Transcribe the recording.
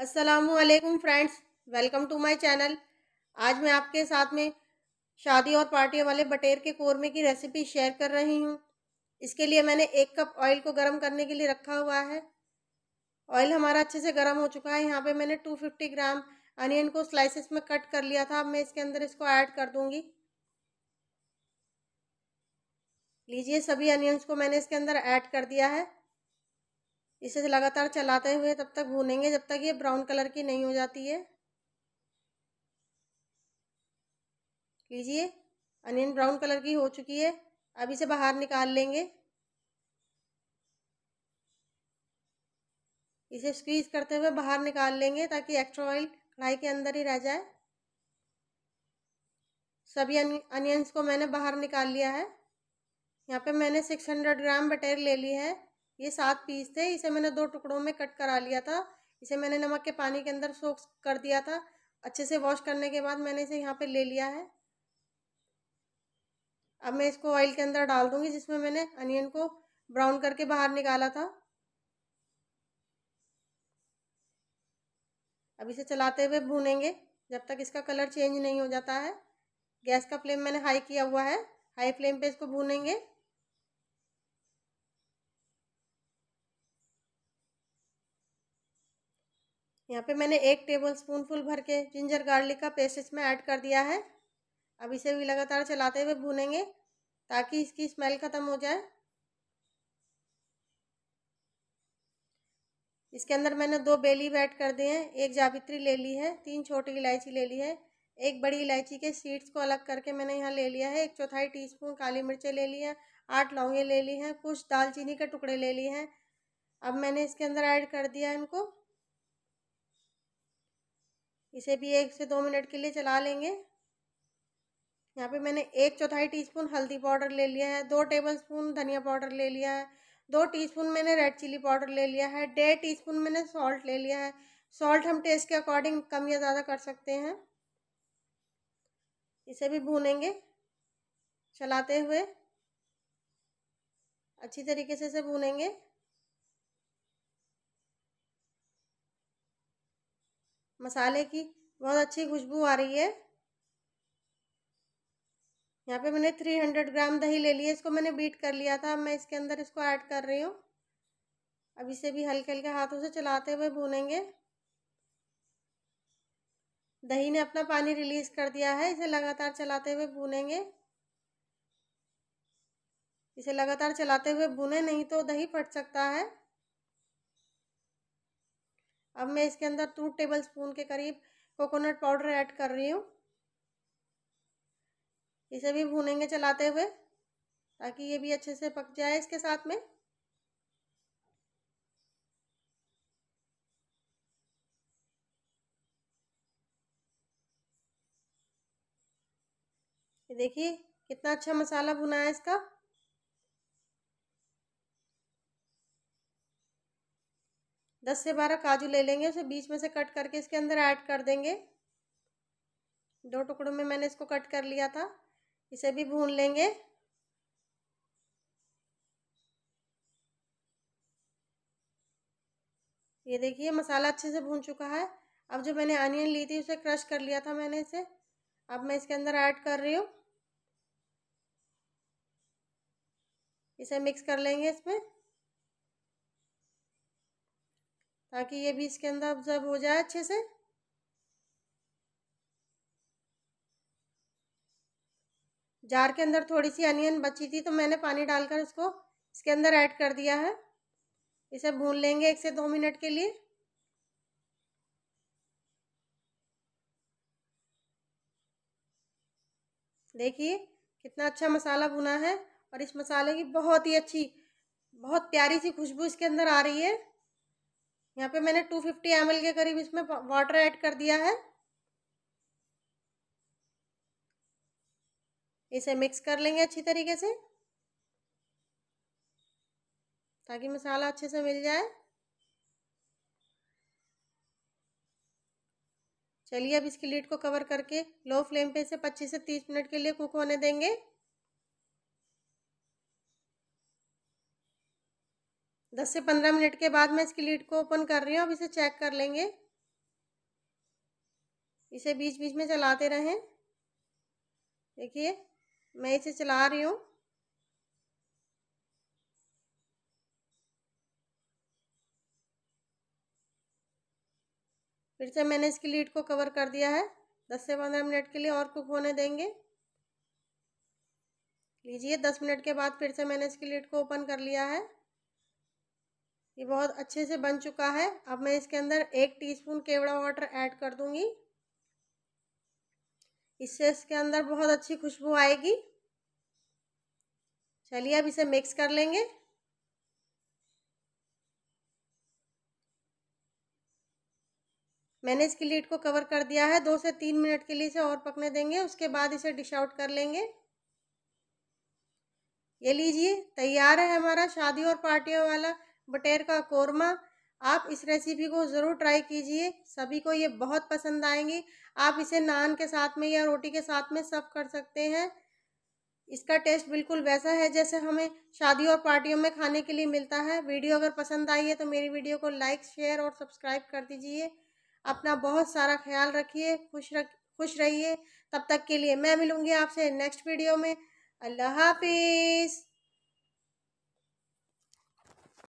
असलकुम friends welcome to my channel आज मैं आपके साथ में शादी और पार्टियों वाले बटेर के कौरमे की रेसिपी शेयर कर रही हूँ इसके लिए मैंने एक कप ऑयल को गर्म करने के लिए रखा हुआ है ऑयल हमारा अच्छे से गर्म हो चुका है यहाँ पे मैंने 250 ग्राम अनियन को स्लाइसेस में कट कर लिया था अब मैं इसके अंदर इसको ऐड कर दूँगी लीजिए सभी अनियंस को मैंने इसके अंदर ऐड कर दिया है इसे तो लगातार चलाते हुए तब तक भूनेंगे जब तक ये ब्राउन कलर की नहीं हो जाती है लीजिए अनियन ब्राउन कलर की हो चुकी है अब इसे बाहर निकाल लेंगे इसे स्क्वीज करते हुए बाहर निकाल लेंगे ताकि एक्स्ट्रा ऑयल कढ़ाई के अंदर ही रह जाए सभी अनियंस को मैंने बाहर निकाल लिया है यहाँ पे मैंने सिक्स हंड्रेड ग्राम बटेर ले ली है ये सात पीस थे इसे मैंने दो टुकड़ों में कट करा लिया था इसे मैंने नमक के पानी के अंदर सोख कर दिया था अच्छे से वॉश करने के बाद मैंने इसे यहाँ पे ले लिया है अब मैं इसको ऑयल के अंदर डाल दूँगी जिसमें मैंने अनियन को ब्राउन करके बाहर निकाला था अब इसे चलाते हुए भूनेंगे जब तक इसका कलर चेंज नहीं हो जाता है गैस का फ्लेम मैंने हाई किया हुआ है हाई फ्लेम पे इसको भूनेंगे यहाँ पे मैंने एक टेबल स्पूनफुल भर के जिंजर गार्लिक का पेस्ट इसमें ऐड कर दिया है अब इसे भी लगातार चलाते हुए भूनेंगे ताकि इसकी स्मेल ख़त्म हो जाए इसके अंदर मैंने दो बेली ऐड कर दिए हैं एक जावित्री ले ली है तीन छोटी इलायची ले ली है एक बड़ी इलायची के सीड्स को अलग करके मैंने यहाँ ले लिया है एक चौथाई टीस्पून काली मिर्चें ले ली हैं आठ लौंगे ले ली हैं कुछ दालचीनी के टुकड़े ले लिए हैं अब मैंने इसके अंदर ऐड कर दिया इनको इसे भी एक से दो मिनट के लिए चला लेंगे यहाँ पे मैंने एक चौथाई टीस्पून हल्दी पाउडर ले लिया है दो टेबलस्पून धनिया पाउडर ले लिया है दो टीस्पून मैंने रेड चिली पाउडर ले लिया है डेढ़ टीस्पून मैंने सॉल्ट ले लिया है सॉल्ट हम टेस्ट के अकॉर्डिंग कम या ज़्यादा कर सकते हैं इसे भी भूनेंगे चलाते हुए अच्छी तरीके से इसे भूनेंगे मसाले की बहुत अच्छी खुशबू आ रही है यहाँ पे मैंने थ्री हंड्रेड ग्राम दही ले लिया इसको मैंने बीट कर लिया था अब मैं इसके अंदर इसको ऐड कर रही हूँ अब इसे भी हल्के हल्के हाथों से चलाते हुए भूनेंगे दही ने अपना पानी रिलीज कर दिया है इसे लगातार चलाते हुए भूनेंगे इसे लगातार चलाते हुए भुने नहीं तो दही फट सकता है अब मैं इसके अंदर टू टेबल स्पून के करीब कोकोनट पाउडर ऐड कर रही हूँ इसे भी भूनेंगे चलाते हुए ताकि ये भी अच्छे से पक जाए इसके साथ में देखिए कितना अच्छा मसाला भुना है इसका दस से बारह काजू ले लेंगे उसे बीच में से कट करके इसके अंदर ऐड कर देंगे दो टुकड़ों में मैंने इसको कट कर लिया था इसे भी भून लेंगे ये देखिए मसाला अच्छे से भून चुका है अब जो मैंने अनियन ली थी उसे क्रश कर लिया था मैंने इसे अब मैं इसके अंदर ऐड कर रही हूँ इसे मिक्स कर लेंगे इसमें ताकि ये भी इसके अंदर ऑब्जर्व हो जाए अच्छे से जार के अंदर थोड़ी सी अनियन बची थी तो मैंने पानी डालकर इसको इसके अंदर ऐड कर दिया है इसे भून लेंगे एक से दो मिनट के लिए देखिए कितना अच्छा मसाला भुना है और इस मसाले की बहुत ही अच्छी बहुत प्यारी सी खुशबू इसके अंदर आ रही है यहाँ पे मैंने टू फिफ्टी एम के करीब इसमें वाटर ऐड कर दिया है इसे मिक्स कर लेंगे अच्छी तरीके से ताकि मसाला अच्छे से मिल जाए चलिए अब इसकी लीड को कवर करके लो फ्लेम पे इसे 25 से 30 मिनट के लिए कुक होने देंगे दस से पंद्रह मिनट के बाद मैं इसकी लीड को ओपन कर रही हूँ अब इसे चेक कर लेंगे इसे बीच बीच में चलाते रहें देखिए मैं इसे चला रही हूँ फिर से मैंने इसकी लीड को कवर कर दिया है दस से पंद्रह मिनट के लिए और कुक होने देंगे लीजिए दस मिनट के बाद फिर से मैंने इसकी लीड को ओपन कर लिया है ये बहुत अच्छे से बन चुका है अब मैं इसके अंदर एक टीस्पून केवड़ा वाटर ऐड कर दूंगी इससे इसके अंदर बहुत अच्छी खुशबू आएगी चलिए अब इसे मिक्स कर लेंगे मैंने इसकी लीड को कवर कर दिया है दो से तीन मिनट के लिए इसे और पकने देंगे उसके बाद इसे डिश आउट कर लेंगे ये लीजिए तैयार है हमारा शादी और पार्टियों वाला बटेर का कोरमा आप इस रेसिपी को ज़रूर ट्राई कीजिए सभी को ये बहुत पसंद आएंगी आप इसे नान के साथ में या रोटी के साथ में सर्व कर सकते हैं इसका टेस्ट बिल्कुल वैसा है जैसे हमें शादियों और पार्टियों में खाने के लिए मिलता है वीडियो अगर पसंद आई है तो मेरी वीडियो को लाइक शेयर और सब्सक्राइब कर दीजिए अपना बहुत सारा ख्याल रखिए खुश रख खुश रहिए तब तक के लिए मैं मिलूँगी आपसे नेक्स्ट वीडियो में अल्लाह हाफिज़